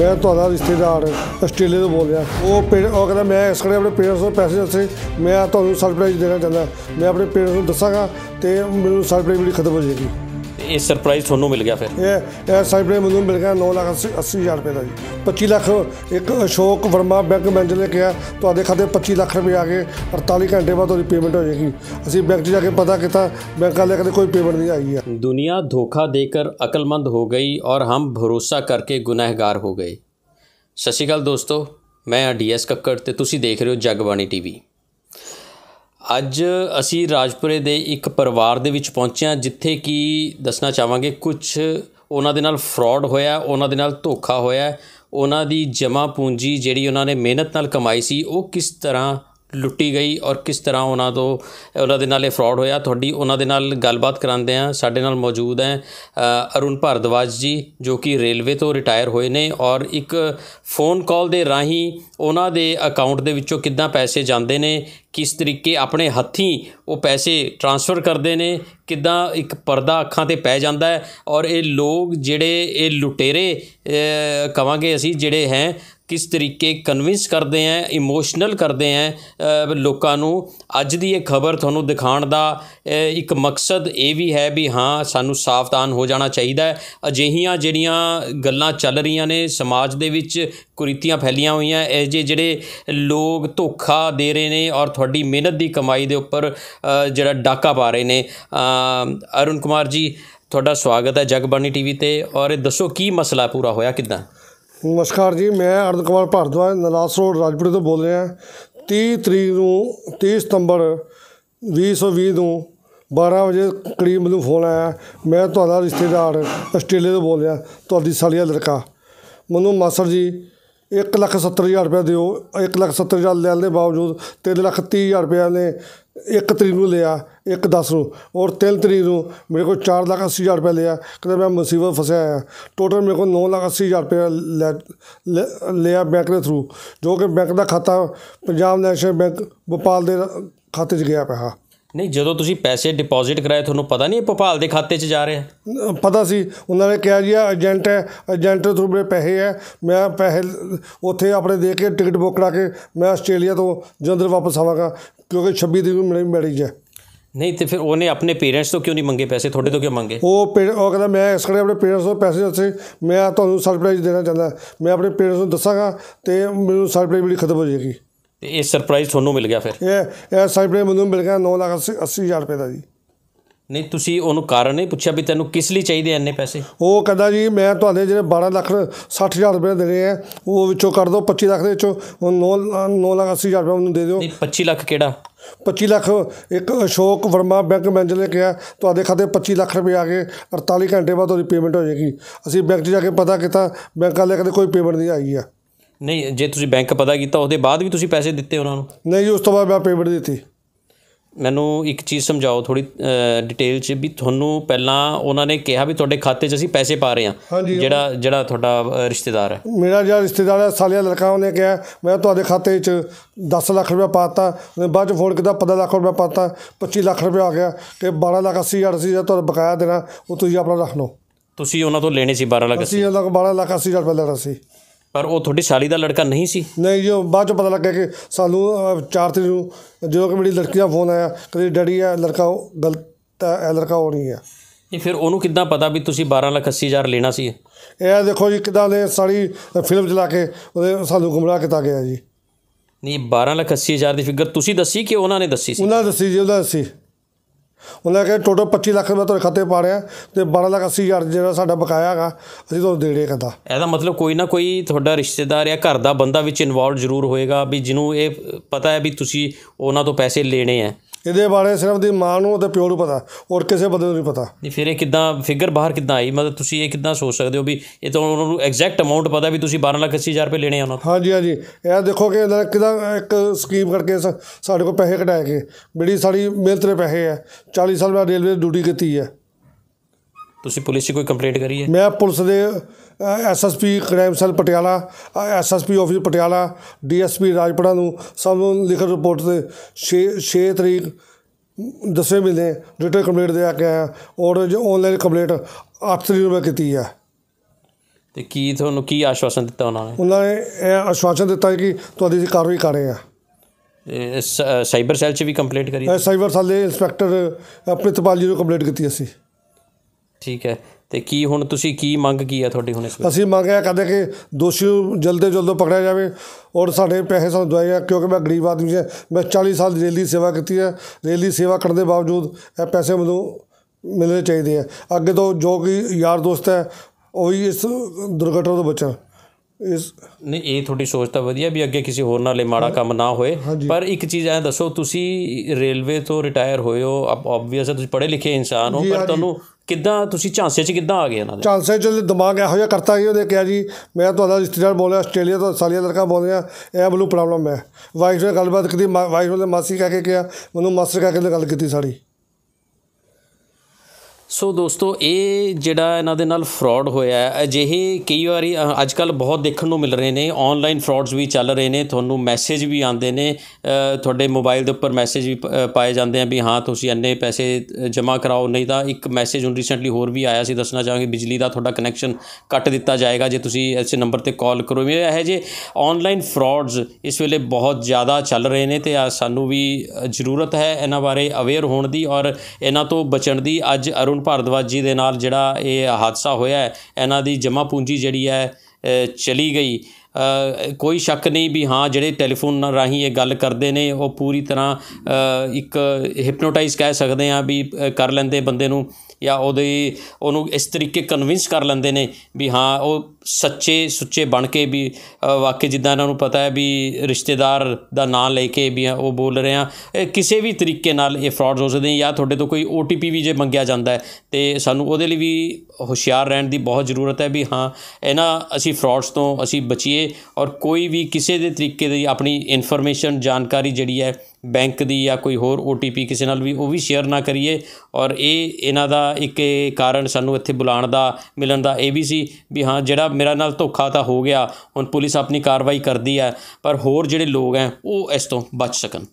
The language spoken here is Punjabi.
ਮੈਂ ਤੁਹਾਡਾ ਰਿਸ਼ਤੇਦਾਰ ਆਸਟ੍ਰੇਲੀਆ ਤੋਂ ਬੋਲ ਰਿਹਾ ਉਹ ਉਹ ਕਹਿੰਦਾ ਮੈਂ ਇਸ ਕਰਕੇ ਆਪਣੇ ਪੇਰੈਂਟਸ ਨੂੰ ਪੈਸੇ ਦੱਸੇ ਮੈਂ ਤੁਹਾਨੂੰ ਸਰਪ੍ਰਾਈਜ਼ ਦੇਣਾ ਚਾਹੁੰਦਾ ਮੈਂ ਆਪਣੇ ਪੇਰੈਂਟਸ ਨੂੰ ਦੱਸਾਂਗਾ ਤੇ ਮੈਨੂੰ ਸਰਪ੍ਰਾਈਜ਼ ਮੇਰੀ ਖਤਮ ਹੋ ਜਾਏਗੀ ਇਹ ਸਰਪ੍ਰਾਈਜ਼ ਤੁਹਾਨੂੰ ਮਿਲ ਗਿਆ ਫਿਰ ਇਹ ਇਹ ਸਾਈਬਰੇ ਮੈਨੂੰ ਮਿਲ ਗਿਆ 9 ਲੱਖ 80000 ਰੁਪਏ ਦਾ ਜੀ 25 ਲੱਖ ਇੱਕ ਅਸ਼ੋਕ ਵਰਮਾ ਬੈਂਕ ਮੈਨੇਜਰ ਨੇ ਕਿਹਾ ਤੁਹਾਡੇ ਖਾਤੇ 25 ਲੱਖ ਰੁਪਏ ਆ ਗਏ 48 ਘੰਟੇ ਬਾਅਦ ਤੁਹਾਡੀ ਪੇਮੈਂਟ ਹੋ ਜਾਏਗੀ ਅਸੀਂ ਬੈਂਕ 'ਚ ਜਾ ਕੇ ਪਤਾ ਕੀਤਾ ਬੈਂਕ ਵਾਲੇ ਕਹਿੰਦੇ ਕੋਈ ਪੇਮੈਂਟ ਨਹੀਂ ਆਈ ਹੈ ਦੁਨੀਆ ਧੋਖਾ ਦੇ ਕੇ ਅਕਲਮੰਦ ਹੋ ਗਈ ਔਰ ਹਮ ਭਰੋਸਾ ਕਰਕੇ ਗੁਨਾਹਗਾਰ ਹੋ ਗਏ ਸਸੀਕਲ ਦੋਸਤੋ ਮੈਂ ਆ ਡੀਐਸ ਕੱਕੜ ਤੇ ਤੁਸੀਂ ਦੇਖ ਰਹੇ ਹੋ ਜਗਬਾਣੀ ਟੀਵੀ ਅੱਜ ਅਸੀਂ ਰਾਜਪੁਰੇ ਦੇ ਇੱਕ ਪਰਿਵਾਰ ਦੇ ਵਿੱਚ ਪਹੁੰਚੇ ਹਾਂ ਜਿੱਥੇ ਕਿ ਦੱਸਣਾ ਚਾਹਾਂਗੇ ਕੁਝ ਉਹਨਾਂ ਦੇ ਨਾਲ ਫਰਾਡ ਹੋਇਆ ਉਹਨਾਂ ਦੇ ਨਾਲ ਧੋਖਾ ਹੋਇਆ ਉਹਨਾਂ ਦੀ ਜਮਾ ਪੂੰਜੀ ਜਿਹੜੀ ਉਹਨਾਂ ਨੇ ਮਿਹਨਤ ਨਾਲ ਕਮਾਈ ਸੀ ਉਹ ਕਿਸ ਤਰ੍ਹਾਂ ਲੁੱਟੀ ਗਈ ਔਰ ਕਿਸ ਤਰ੍ਹਾਂ ਉਹਨਾਂ ਤੋਂ ਉਹਨਾਂ ਦੇ ਨਾਲੇ ਫਰਾਡ ਹੋਇਆ ਤੁਹਾਡੀ ਉਹਨਾਂ ਦੇ ਨਾਲ ਗੱਲਬਾਤ ਕਰਾਉਂਦੇ ਆ ਸਾਡੇ ਨਾਲ ਮੌਜੂਦ ਹੈ ਅਰੁਣ ਭਰਦਵਾਜ ਜੀ ਜੋ ਕਿ ਰੇਲਵੇ ਤੋਂ ਰਿਟਾਇਰ ਹੋਏ ਨੇ ਔਰ ਇੱਕ ਫੋਨ ਕਾਲ ਦੇ ਰਾਹੀਂ ਉਹਨਾਂ ਦੇ ਅਕਾਊਂਟ ਦੇ ਵਿੱਚੋਂ ਕਿੱਦਾਂ ਪੈਸੇ ਜਾਂਦੇ ਨੇ ਕਿਸ ਤਰੀਕੇ ਆਪਣੇ ਹੱਥੀਂ ਉਹ ਪੈਸੇ ਟਰਾਂਸਫਰ ਕਰਦੇ ਨੇ ਕਿੱਦਾਂ ਇੱਕ ਪਰਦਾ ਅੱਖਾਂ ਤੇ ਪੈ ਜਾਂਦਾ ਹੈ ਔਰ ਇਹ ਲੋਕ ਜਿਹੜੇ ਇਹ ਲੁਟੇਰੇ ਕਵਾਂਗੇ ਅਸੀਂ ਜਿਹੜੇ ਹੈ ਕਿਸ ਤਰੀਕੇ ਕਨਵਿੰਸ ਕਰਦੇ ਆ ਇਮੋਸ਼ਨਲ ਕਰਦੇ ਆ ਲੋਕਾਂ ਨੂੰ ਅੱਜ ਦੀ ਇਹ ਖਬਰ ਤੁਹਾਨੂੰ ਦਿਖਾਉਣ ਦਾ ਇੱਕ ਮਕਸਦ ਇਹ ਵੀ ਹੈ ਵੀ ਹਾਂ ਸਾਨੂੰ ਸਾਵਧਾਨ ਹੋ ਜਾਣਾ ਚਾਹੀਦਾ ਹੈ ਅਜਿਹੀਆਂ ਜਿਹੜੀਆਂ ਗੱਲਾਂ ਚੱਲ ਰਹੀਆਂ ਨੇ ਸਮਾਜ ਦੇ ਵਿੱਚ ਕੁਰੀਤੀਆਂ ਫੈਲੀਆਂ ਹੋਈਆਂ ਐ ਜੇ ਜਿਹੜੇ ਲੋਕ ਧੋਖਾ ਦੇ ਰਹੇ ਨੇ ਔਰ ਤੁਹਾਡੀ ਮਿਹਨਤ ਦੀ ਕਮਾਈ ਦੇ ਉੱਪਰ ਜਿਹੜਾ ਡਾਕਾ ਪਾ ਰਹੇ ਨੇ ਅਰੁਣ ਕੁਮਾਰ ਜੀ ਤੁਹਾਡਾ ਸਵਾਗਤ ਹੈ ਜਗਬਾਨੀ ਟੀਵੀ ਤੇ ਔਰ ਦੱਸੋ ਕੀ ਮਸਲਾ ਪੂਰਾ ਹੋਇਆ ਕਿਦਾਂ ਨਮਸਕਾਰ ਜੀ ਮੈਂ ਅਰਦ ਕੁਮਾਰ ਭਾਰਦਵਾਜ ਨਲਾਸ ਰੋਡ ਰਾਜਪੁਰੇ ਤੋਂ ਬੋਲ ਰਿਹਾ 30 ਤਰੀਕ ਨੂੰ 30 ਸਤੰਬਰ 2020 ਨੂੰ 12 ਵਜੇ ਕਰੀਬ ਮੈਨੂੰ ਫੋਨ ਆਇਆ ਮੈਂ ਤੁਹਾਡਾ ਰਿਸ਼ਤੇਦਾਰ ਆਸਟ੍ਰੇਲੀਆ ਤੋਂ ਬੋਲ ਰਿਹਾ ਤੁਹਾਡੀ ਸਾਲੀਆ ਲੜਕਾ ਮੈਨੂੰ ਮਾਸਰ ਜੀ 1,70,000 ਰੁਪਏ ਦਿਓ 1,70,000 ਲੈਣ ਦੇ ਬਾਵਜੂਦ 3,30,000 ਰੁਪਏ ਨੇ ਇੱਕ ਤਰੀਕ ਨੂੰ ਲਿਆ ਇੱਕ 10 ਨੂੰ ਔਰ ਤਿੰਨ ਤਰੀਕ ਨੂੰ ਮੇਰੇ ਕੋਲ 4 ਲੱਖ ਰੁਪਏ ਲਿਆ ਕਹਿੰਦਾ ਮੈਂ ਮੁਸੀਬਤ ਫਸਿਆ ਆ ਟੋਟਲ ਮੇਰੇ ਕੋਲ 9 ਲੱਖ ਰੁਪਏ ਲਿਆ ਬੈਂਕ ਦੇ ਥਰੂ ਜੋ ਕਿ ਬੈਂਕ ਦਾ ਖਾਤਾ ਪੰਜਾਬ ਨੈਸ਼ਨਲ ਬੈਂਕ ਭੋਪਾਲ ਦੇ ਖਾਤੇ 'ਚ ਗਿਆ ਪਿਆ ਨਹੀਂ ਜਦੋਂ ਤੁਸੀਂ ਪੈਸੇ ਡਿਪੋਜ਼ਿਟ ਕਰਾਏ ਤੁਹਾਨੂੰ ਪਤਾ ਨਹੀਂ ਭੋਪਾਲ ਦੇ ਖਾਤੇ 'ਚ ਜਾ ਰਿਹਾ ਪਤਾ ਸੀ ਉਹਨਾਂ ਨੇ ਕਿਹਾ ਜੀ ਆ ਏਜੰਟ ਹੈ ਏਜੰਟ ਤੋਂ ਮੇਰੇ ਪੈਸੇ ਹੈ ਮੈਂ ਪੈਸੇ ਉੱਥੇ ਆਪਣੇ ਦੇ ਕੇ ਟਿਕਟ ਬੁੱਕ ਕਰਾ ਕੇ ਮੈਂ ਆਸਟ੍ਰੇਲੀਆ ਤੋਂ ਜੰਦਰ ਵਾਪਸ ਆਵਾਂਗਾ ਕਿਉਂਕਿ 26 ਦੀ ਮੇਰੀ ਮੈਰਿਜ ਹੈ ਨਹੀਂ ਤੇ ਫਿਰ ਉਹਨੇ ਆਪਣੇ ਪੇਰੈਂਟਸ ਤੋਂ ਕਿਉਂ ਨਹੀਂ ਮੰਗੇ ਪੈਸੇ ਤੁਹਾਡੇ ਤੋਂ ਕਿਉਂ ਮੰਗੇ ਉਹ ਉਹ ਕਹਿੰਦਾ ਮੈਂ ਇਸ ਕਰੇ ਆਪਣੇ ਪੇਰੈਂਟਸ ਤੋਂ ਪੈਸੇ ਦੱਸੇ ਮੈਂ ਤੁਹਾਨੂੰ ਸਰਪ੍ਰਾਈਜ਼ ਦੇਣਾ ਚਾਹੁੰਦਾ ਮੈਂ ਆਪਣੇ ਪੇਰੈਂਟਸ ਨੂੰ ਦੱਸਾਂਗਾ ਤੇ ਮੈਨੂੰ ਸਰਪ੍ਰਾਈਜ਼ ਬੜੀ ਖਤਮ ਹੋ ਜਾਏਗੀ ਤੇ ਇਹ ਸਰਪ੍ਰਾਈਜ਼ ਤੁਹਾਨੂੰ ਮਿਲ ਗਿਆ ਫਿਰ ਇਹ ਇਹ ਸਰਪ੍ਰਾਈਜ਼ ਮੈਨੂੰ ਮਿਲ ਗਿਆ 9 ਲੱਖ 80000 ਰੁਪਏ ਦਾ ਜੀ ਨਹੀਂ ਤੁਸੀਂ ਉਹਨੂੰ ਕਾਰਨ ਨਹੀਂ ਪੁੱਛਿਆ ਵੀ ਤੈਨੂੰ ਕਿਸ ਲਈ ਚਾਹੀਦੇ ਐਨੇ ਪੈਸੇ ਉਹ ਕਹਿੰਦਾ ਜੀ ਮੈਂ ਤੁਹਾਡੇ ਜਿਹੜੇ 12 ਲੱਖ 60000 ਰੁਪਏ ਦੇ ਆ ਉਹ ਵਿੱਚੋਂ ਕਰ ਦਿਓ 25 ਲੱਖ ਦੇ ਵਿੱਚੋਂ ਉਹ 9 9 ਲੱਖ 80000 ਰੁਪਏ ਉਹਨੂੰ ਦੇ ਦਿਓ ਨਹੀਂ 25 ਲੱਖ ਕਿਹੜਾ 25 ਲੱਖ ਇੱਕ ਅਸ਼ੋਕ ਵਰਮਾ ਬੈਂਕ ਮੈਨੇਜਰ ਨੇ ਕਿਹਾ ਤੁਹਾਡੇ ਖਾਤੇ 25 ਲੱਖ ਰੁਪਏ ਆ ਗਏ 48 ਘੰਟੇ ਬਾਅਦ ਤੁਹਾਡੀ ਪੇਮੈਂਟ ਹੋ ਜਾਏਗੀ ਅਸੀਂ ਬੈਂਕ 'ਚ ਜਾ ਕੇ ਪਤਾ ਕੀਤਾ ਬੈਂਕ ਵਾਲੇ ਕਹਿੰਦੇ ਕੋਈ ਪੇਮੈਂਟ ਨਹੀਂ ਆਈ ਆ ਨਹੀਂ ਜੇ ਤੁਸੀਂ ਬੈਂਕ ਪਤਾ ਕੀਤਾ ਉਹਦੇ ਬਾਅਦ ਵੀ ਤੁਸੀਂ ਪੈਸੇ ਦਿੱਤੇ ਉਹਨਾਂ ਨੂੰ ਨਹੀਂ ਜੀ ਉਸ ਤੋਂ ਬਾਅਦ ਮੈਂ ਪੇਮੈਂਟ ਦਿੱਤੀ ਮੈਨੂੰ ਇੱਕ ਚੀਜ਼ ਸਮਝਾਓ ਥੋੜੀ ਡਿਟੇਲ ਚ ਵੀ ਤੁਹਾਨੂੰ ਪਹਿਲਾਂ ਉਹਨਾਂ ਨੇ ਕਿਹਾ ਵੀ ਤੁਹਾਡੇ ਖਾਤੇ 'ਚ ਅਸੀਂ ਪੈਸੇ ਪਾ ਰਹੇ ਹਾਂ ਜਿਹੜਾ ਜਿਹੜਾ ਤੁਹਾਡਾ ਰਿਸ਼ਤੇਦਾਰ ਹੈ ਮੇਰਾ ਜਿਹੜਾ ਰਿਸ਼ਤੇਦਾਰ ਹੈ ਸਾਲਿਆ ਲੜਕਾ ਉਹਨੇ ਕਿਹਾ ਮੈਂ ਤੁਹਾਡੇ ਖਾਤੇ 'ਚ 10 ਲੱਖ ਰੁਪਏ ਪਾਤਾ ਬਾਅਦ 'ਚ ਫੋਨ ਕੀਤਾ 15 ਲੱਖ ਰੁਪਏ ਪਾਤਾ 25 ਲੱਖ ਰੁਪਏ ਆ ਗਿਆ ਕਿ 12 ਲੱਖ 80 ਹਜ਼ਾਰ ਸੀ ਜੇ ਤੁਹਾਨੂੰ ਬਕਾਇਆ ਦੇਣਾ ਉਹ ਤੁਸੀਂ ਆਪਣਾ ਰੱਖ ਲਓ ਤੁਸੀਂ ਉਹਨਾਂ ਤੋਂ ਲੈਣੇ ਸੀ 12 ਲੱਖ 80 ਲੱਖ 12 ਲੱਖ 80 ਹਜ਼ਾਰ ਰੁਪਏ ਲੈਣਾ ਸੀ ਪਰ ਉਹ ਤੁਹਾਡੀ ਸਾਲੀ ਦਾ ਲੜਕਾ ਨਹੀਂ ਸੀ ਨਹੀਂ ਜੋ ਬਾਅਦ ਚੋਂ ਪਤਾ ਲੱਗਿਆ ਕਿ ਸਾਨੂੰ 4 ਤਰੀਕ ਨੂੰ ਜਦੋਂ ਕਿ ਮੇਰੀ ਲੜਕੀ ਦਾ ਫੋਨ ਆਇਆ ਕਿ ਡੈਡੀ ਆ ਲੜਕਾ ਗਲਤ ਹੈ ਲੜਕਾ ਹੋ ਨਹੀਂ ਹੈ ਇਹ ਫਿਰ ਉਹਨੂੰ ਕਿੱਦਾਂ ਪਤਾ ਵੀ ਤੁਸੀਂ 12 ਲੱਖ 80000 ਲੈਣਾ ਸੀ ਇਹ ਦੇਖੋ ਜੀ ਕਿਦਾਂ ਨੇ ਸਾਰੀ ਫਿਲਮ ਚਲਾ ਕੇ ਉਹਦੇ ਸਾਨੂੰ ਗੁੰਮਰਾਹ ਕੀਤਾ ਗਿਆ ਜੀ ਨਹੀਂ 12 ਲੱਖ 80000 ਦੀ ਫਿਗਰ ਤੁਸੀਂ ਦੱਸੀ ਕਿ ਉਹਨਾਂ ਨੇ ਦੱਸੀ ਸੀ ਉਹਨਾਂ ਦੱਸੀ ਜੀ ਉਹਦਾ ਦੱਸੀ ਉਹਨਾਂ ਕਹਿੰਦਾ ਟੋਟਲ 25 ਲੱਖ ਰੁਪਏ ਤੁਹਾਡੇ ਖਾਤੇ ਪਾ ਰਿਆ ਤੇ 12 ਲੱਖ 80 ਹਜ਼ਾਰ ਜਿਹੜਾ ਸਾਡਾ ਬਕਾਇਆ ਹੈਗਾ ਅਸੀਂ ਤੁਹਾਨੂੰ ਦੇ ਕਹਿੰਦਾ ਇਹਦਾ ਮਤਲਬ ਕੋਈ ਨਾ ਕੋਈ ਤੁਹਾਡਾ ਰਿਸ਼ਤੇਦਾਰ ਜਾਂ ਘਰ ਦਾ ਬੰਦਾ ਵਿੱਚ ਇਨਵੋਲਵ ਜ਼ਰੂਰ ਹੋਏਗਾ ਵੀ ਜਿਹਨੂੰ ਇਹ ਪਤਾ ਹੈ ਵੀ ਤੁਸੀਂ ਉਹਨਾਂ ਤੋਂ ਪੈਸੇ ਲੈਣੇ ਆ ਇਹਦੇ ਬਾਰੇ ਸਿਰਫ ਦੀ ਮਾਂ ਨੂੰ ਤੇ ਪਿਓ ਨੂੰ ਪਤਾ ਔਰ ਕਿਸੇ ਬੰਦੇ ਨੂੰ ਨਹੀਂ ਪਤਾ ਨਹੀਂ ਫਿਰ ਇਹ ਕਿਦਾਂ ਫਿਗਰ ਬਾਹਰ ਕਿਦਾਂ ਆਈ ਮਤਲਬ ਤੁਸੀਂ ਇਹ ਕਿਦਾਂ ਸੋਚ ਸਕਦੇ ਹੋ ਵੀ ਇਹ ਤਾਂ ਉਹਨਾਂ ਨੂੰ ਐਗਜ਼ੈਕਟ ਅਮਾਉਂਟ ਪਤਾ ਵੀ ਤੁਸੀਂ 12 ਲੱਖ 80000 ਰੁਪਏ ਲੈਣੇ ਆ ਉਹਨਾਂ ਤੋਂ ਹਾਂਜੀ ਹਾਂਜੀ ਇਹ ਦੇਖੋ ਕਿ ਇਹਨਾਂ ਨੇ ਕਿਦਾਂ ਇੱਕ ਸਕੀਮ ਕਰਕੇ ਸਾਡੇ ਕੋਲ ਪੈਸੇ ਕਢਾਏ ਕੇ ਬੜੀ ਸਾਡੀ ਮਿਹਨਤ ਦੇ ਪੈਸੇ ਆ 40 ਸਾਲ ਮੈਂ ਰੇਲਵੇ ਡਿਊਟੀ ਕੀਤੀ ਹੈ ਤੁਸੀਂ ਪੁਲਿਸ 'ਚ ਕੋਈ ਕੰਪਲੇਂਟ ਕਰੀ ਹੈ ਮੈਂ ਪੁਲਿਸ ਦੇ SSP crime cell Patiala SSP office Patiala DSP Rajpura ਨੂੰ ਸਭ ਨੂੰ ਲਿਖਤ ਰਿਪੋਰਟ ਤੇ 6 6 ਤਰੀਕ ਦਸਵੇਂ ਮਿਲੇ ਡਿਟੇਲ ਕੰਪਲੀਟ ਦੇ ਆ ਕੇ ਆਇਆ ਔਰ ਜੋ ਆਨਲਾਈਨ ਕੰਪਲੀਟ 8 ਤਰੀਕ ਨੂੰ ਕੀਤੀ ਹੈ ਤੇ ਕੀ ਤੁਹਾਨੂੰ ਕੀ ਆਸ਼ਵਾਸਨ ਦਿੱਤਾ ਉਹਨਾਂ ਨੇ ਉਹਨਾਂ ਨੇ ਇਹ ਆਸ਼ਵਾਸਨ ਦਿੱਤਾ ਕਿ ਤੁਹਾਡੀ ਅਸੀਂ ਕਾਰਵਾਈ ਕਰ ਰਹੇ ਆ ਸਾਈਬਰ ਸੈੱਲ 'ਚ ਵੀ ਕੰਪਲੀਟ ਕਰੀ ਸਾਈਬਰ ਸੈੱਲ ਦੇ ਇੰਸਪੈਕਟਰ ਪ੍ਰਿਤਪਾਲ ਜੀ ਨੂੰ ਕੰਪਲੀਟ ਕੀਤੀ ਅਸੀਂ ਠੀਕ ਹੈ ਤੇ ਕੀ ਹੁਣ ਤੁਸੀਂ ਕੀ ਮੰਗ ਕੀ ਆ ਤੁਹਾਡੀ ਹੁਣ ਇਸ ਵੇਲੇ ਅਸੀਂ ਮੰਗਿਆ ਕਰਦੇ ਕਿ ਦੋਸ਼ੀ ਨੂੰ ਜਲਦੇ ਜਲਦੋਂ ਪਕੜਿਆ ਜਾਵੇ ਔਰ ਸਾਡੇ ਪੈਸੇ ਸਾਨੂੰ ਦਵਾਏ ਜਾ ਕਿਉਂਕਿ ਮੈਂ ਗਰੀਬ ਆਦਮੀ ਹਾਂ ਮੈਂ 40 ਸਾਲ ਰੇਲ ਦੀ ਸੇਵਾ ਕੀਤੀ ਹੈ ਰੇਲੀ ਸੇਵਾ ਕਰਨ ਦੇ ਬਾਵਜੂਦ ਇਹ ਪੈਸੇ ਮੈਨੂੰ ਮਿਲਣੇ ਚਾਹੀਦੇ ਆ ਅੱਗੇ ਤੋਂ ਜੋ ਕਿ ਯਾਰ ਦੋਸਤ ਹੈ ਹੀ ਇਸ ਦੁਰਘਟਨਾ ਤੋਂ ਬਚਣ ਇਸ ਨਹੀਂ ਇਹ ਤੁਹਾਡੀ ਸੋਚ ਤਾਂ ਵਧੀਆ ਵੀ ਅੱਗੇ ਕਿਸੇ ਹੋਰ ਨਾਲੇ ਮਾੜਾ ਕੰਮ ਨਾ ਹੋਏ ਪਰ ਇੱਕ ਚੀਜ਼ ਐ ਦੱਸੋ ਤੁਸੀਂ ਰੇਲਵੇ ਤੋਂ ਰਿਟਾਇਰ ਹੋਏ ਹੋ ਆਬਵੀਅਸ ਹੈ ਤੁਸੀਂ ਪੜ੍ਹੇ ਲਿਖੇ ਇਨਸਾਨ ਹੋ ਪਰ ਤੁਹਾਨੂੰ ਕਿੱਦਾਂ ਤੁਸੀਂ ਝਾਂਸੇ 'ਚ ਕਿੱਦਾਂ ਆ ਗਏ ਇਹਨਾਂ ਦੇ ਝਾਂਸੇ 'ਚ ਦਿਮਾਗ ਇਹੋ ਜਿਹਾ ਕਰਤਾ ਹੀ ਉਹਦੇ ਕਿਹਾ ਜੀ ਮੈਂ ਤੁਹਾਡਾ ਰਿਸ਼ਤੇਦਾਰ ਬੋਲਿਆ ਆਸਟ੍ਰੇਲੀਆ ਤੋਂ ਸਾਲੀਆ ਲੜਕਾ ਬੋਲ ਰਿਹਾ ਇਹ ਬਲੂ ਪ੍ਰੋਬਲਮ ਹੈ ਵਾਈਫ ਨਾਲ ਗੱਲਬਾਤ ਕੀਤੀ ਵਾਈਫ ਨੇ ਮਾਸੀ ਕਹਿ ਕੇ ਕਿਹਾ ਮੈਨੂੰ ਮਾਸਟਰ ਕਹਿ ਕੇ ਗੱਲ ਕੀਤੀ ਸਾਡੀ ਸੋ ਦੋਸਤੋ ਇਹ ਜਿਹੜਾ ਇਹਨਾਂ ਦੇ ਨਾਲ ਫਰਾਡ ਹੋਇਆ ਹੈ ਅਜਿਹੇ ਕਈ ਵਾਰੀ ਅੱਜ ਕੱਲ ਬਹੁਤ ਦੇਖਣ ਨੂੰ ਮਿਲ ਰਹੇ ਨੇ ਆਨਲਾਈਨ ਫਰਾਡਸ ਵੀ ਚੱਲ ਰਹੇ ਨੇ ਤੁਹਾਨੂੰ ਮੈਸੇਜ ਵੀ ਆਉਂਦੇ ਨੇ ਤੁਹਾਡੇ ਮੋਬਾਈਲ ਦੇ ਉੱਪਰ ਮੈਸੇਜ ਵੀ ਪਾਏ ਜਾਂਦੇ ਆ ਵੀ ਹਾਂ ਤੁਸੀਂ ਇੰਨੇ ਪੈਸੇ ਜਮ੍ਹਾਂ ਕਰਾਓ ਨਹੀਂ ਤਾਂ ਇੱਕ ਮੈਸੇਜ ਹੁਣ ਰੀਸੈਂਟਲੀ ਹੋਰ ਵੀ ਆਇਆ ਸੀ ਦੱਸਣਾ ਚਾਹਾਂਗੇ ਬਿਜਲੀ ਦਾ ਤੁਹਾਡਾ ਕਨੈਕਸ਼ਨ ਕੱਟ ਦਿੱਤਾ ਜਾਏਗਾ ਜੇ ਤੁਸੀਂ ਐਸੇ ਨੰਬਰ ਤੇ ਕਾਲ ਕਰੋ ਇਹ ਹੈ ਜੇ ਆਨਲਾਈਨ ਫਰਾਡਸ ਇਸ ਵੇਲੇ ਬਹੁਤ ਜ਼ਿਆਦਾ ਚੱਲ ਰਹੇ ਨੇ ਤੇ ਸਾਨੂੰ ਵੀ ਜ਼ਰੂਰਤ ਹੈ ਇਹਨਾਂ ਬਾਰੇ ਅਵੇਅਰ ਹੋਣ ਦੀ ਔਰ ਇਹਨਾਂ ਤੋਂ ਬਚਣ ਦੀ ਅੱਜ ਅਰੁਣ ਭਾਰਦਵਾਜ ਜੀ ਦੇ ਨਾਲ ਜਿਹੜਾ ਇਹ ਹਾਦਸਾ ਹੋਇਆ ਹੈ ਇਹਨਾਂ ਦੀ ਜਮਾ ਪੂੰਜੀ ਜਿਹੜੀ ਹੈ ਚਲੀ ਗਈ ਕੋਈ ਸ਼ੱਕ ਨਹੀਂ ਵੀ ਹਾਂ ਜਿਹੜੇ ਟੈਲੀਫੋਨ ਰਾਹੀਂ ਇਹ ਗੱਲ ਕਰਦੇ ਨੇ ਉਹ ਪੂਰੀ ਤਰ੍ਹਾਂ ਇੱਕ ਹਿਪਨੋਟਾਈਜ਼ ਕਹਿ ਸਕਦੇ ਆ ਵੀ ਕਰ ਲੈਂਦੇ ਬੰਦੇ ਨੂੰ ਜਾਂ ਉਹਦੇ ਉਹਨੂੰ ਇਸ ਤਰੀਕੇ ਕਨਵਿੰਸ ਕਰ ਲੈਂਦੇ ਨੇ ਵੀ ਹਾਂ ਉਹ ਸੱਚੇ ਸੁੱਚੇ ਬਣ ਕੇ ਵੀ ਵਾਕਈ ਜਿੱਦਾਂ ਇਹਨਾਂ ਨੂੰ ਪਤਾ ਹੈ ਵੀ ਰਿਸ਼ਤੇਦਾਰ ਦਾ ਨਾਂ ਲੈ ਕੇ ਵੀ ਉਹ ਬੋਲ ਰਹੇ ਆ ਕਿਸੇ ਵੀ ਤਰੀਕੇ ਨਾਲ ਇਹ ਫਰਾਡ ਹੋ ਸਕਦੇ ਨੇ ਜਾਂ ਤੁਹਾਡੇ ਤੋਂ ਕੋਈ OTP ਵੀ ਜੇ ਮੰਗਿਆ ਜਾਂਦਾ ਹੈ ਤੇ ਸਾਨੂੰ ਉਹਦੇ ਲਈ ਵੀ ਹੁਸ਼ਿਆਰ ਰਹਿਣ ਦੀ ਬਹੁਤ ਜ਼ਰੂਰਤ ਹੈ ਵੀ ਹਾਂ ਇਹਨਾਂ ਅਸੀਂ ਫਰਾਡਸ ਤੋਂ ਅਸੀਂ ਬਚੀਏ ਔਰ ਕੋਈ ਵੀ ਕਿਸੇ ਦੇ ਤਰੀਕੇ ਦੀ ਆਪਣੀ ਇਨਫੋਰਮੇਸ਼ਨ ਜਾਣਕਾਰੀ ਜਿਹੜੀ ਹੈ ਬੈਂਕ ਦੀ ਜਾਂ ਕੋਈ ਹੋਰ OTP ਕਿਸੇ ਨਾਲ ਵੀ ਉਹ ਵੀ ਸ਼ੇਅਰ ਨਾ ਕਰੀਏ ਔਰ ਇਹ ਇਹਨਾਂ ਦਾ ਇੱਕ ਕਾਰਨ ਸਾਨੂੰ ਇੱਥੇ ਬੁਲਾਉਣ ਦਾ ਮਿਲਣ ਦਾ ਇਹ ਵੀ ਸੀ ਵੀ ਹਾਂ ਜਿਹੜਾ ਮੇਰਾ ਨਾਲ ਧੋਖਾ ਤਾਂ ਹੋ ਗਿਆ ਹੁਣ ਪੁਲਿਸ ਆਪਣੀ ਕਾਰਵਾਈ ਕਰਦੀ ਹੈ ਪਰ ਹੋਰ ਜਿਹੜੇ ਲੋਕ ਹੈ ਉਹ ਇਸ ਤੋਂ ਬਚ ਸਕਣ